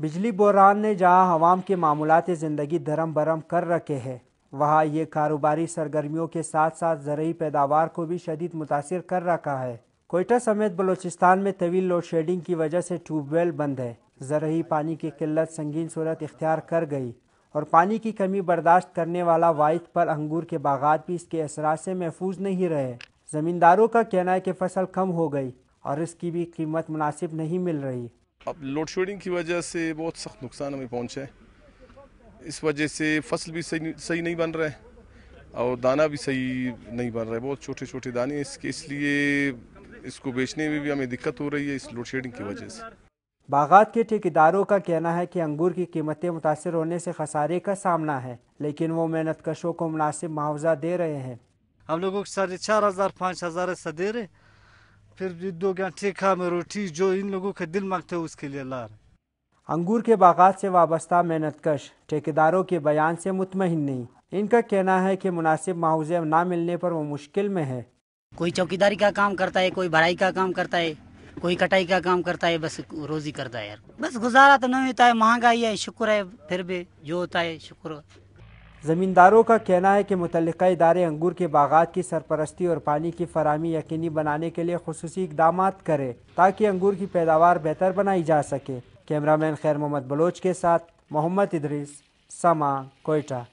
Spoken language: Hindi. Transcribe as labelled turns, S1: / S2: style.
S1: बिजली बोरान ने जहां हवाम के मामूलत ज़िंदगी धरम बरम कर रखे हैं वहाँ ये कारोबारी सरगर्मियों के साथ साथ ज़रूरी पैदावार को भी शदीद मुतासर कर रखा है कोयटा समेत बलोचिस्तान में तवील लोड शेडिंग की वजह से ट्यूबवेल बंद है ज़रूरी पानी की किल्लत संगीन सूरत इख्तियार कर गई और पानी की कमी बर्दाश्त करने वाला वाइद पर अंगूर के बागात भी इसके असरा से महफूज नहीं रहे ज़मींदारों का कहना है कि फसल कम हो गई और इसकी भी कीमत मुनासिब नहीं मिल रही
S2: अब लोड शेडिंग की वजह से बहुत सख्त नुकसान हमें पहुँचा है इस वजह से फसल भी सही सही नहीं बन रहा है और दाना भी सही नहीं बन रहा है बहुत छोटे छोटे दाने इसके इसलिए इसको बेचने में भी हमें दिक्कत हो रही है इस लोड शेडिंग की वजह से
S1: बागात के ठेकेदारों का कहना है कि अंगूर की कीमतें मुतासर होने से खसारे का सामना है लेकिन वो मेहनत कशों को मुनासिब मुआवजा दे रहे हैं हम लोगों को साढ़े चार हज़ार पाँच हज़ार ऐसा दे रहे फिर दो गांठे खा रोटी जो इन लोगों का दिल मांगते है उसके लिए ला रहे अंगूर के बागात से वाबस्ता मेहनतकश ठेकेदारों के बयान से मुतमिन नहीं
S3: इनका कहना है कि मुनासिब मुआवजे न मिलने पर वो मुश्किल में है कोई चौकीदारी का काम करता है कोई भराई का काम करता है कोई कटाई का काम करता है बस रोजी करता है यार बस गुजारा तो नहीं होता है महंगाई है शुक्र है फिर भी जो होता है शुक्र ज़मींदारों
S1: का कहना है कि मुतल इदारे अंगूर के बागात की सरपरस्ती और पानी की फरहमी यकीनी बनाने के लिए खसूस इकदाम करें ताकि अंगूर की पैदावार बेहतर बनाई जा सके कैमरा मैन खैर मोहम्मद बलोच के साथ मोहम्मद इदरीस समा कोयटा